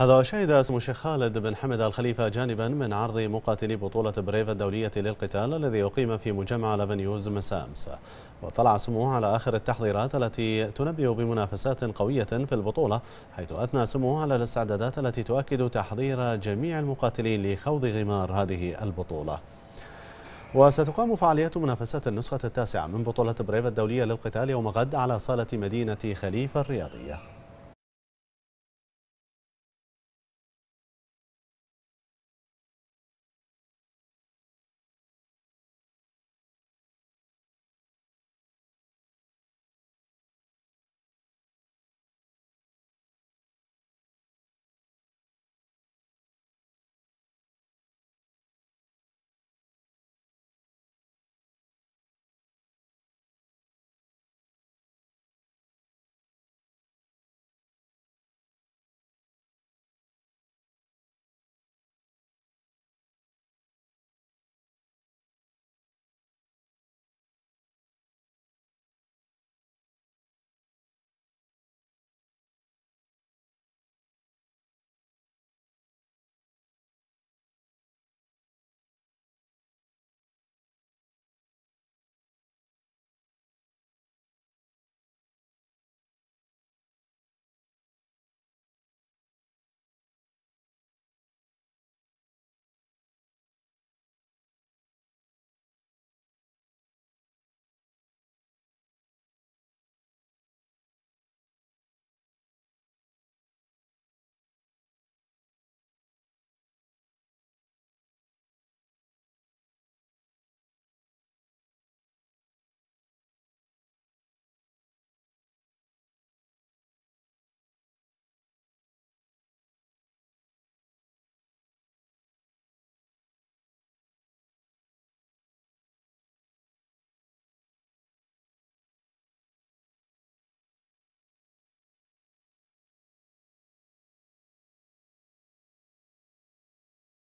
هذا شهد اسم الشيخ خالد بن حمد الخليفة جانبا من عرض مقاتلي بطولة بريف الدولية للقتال الذي أقيم في مجمع لافنيوز مساء أمس وطلع سموه على آخر التحضيرات التي تنبئ بمنافسات قوية في البطولة حيث أثنى سموه على الاستعدادات التي تؤكد تحضير جميع المقاتلين لخوض غمار هذه البطولة وستقام فعاليات منافسات النسخة التاسعة من بطولة بريف الدولية للقتال يوم غد على صالة مدينة خليفة الرياضية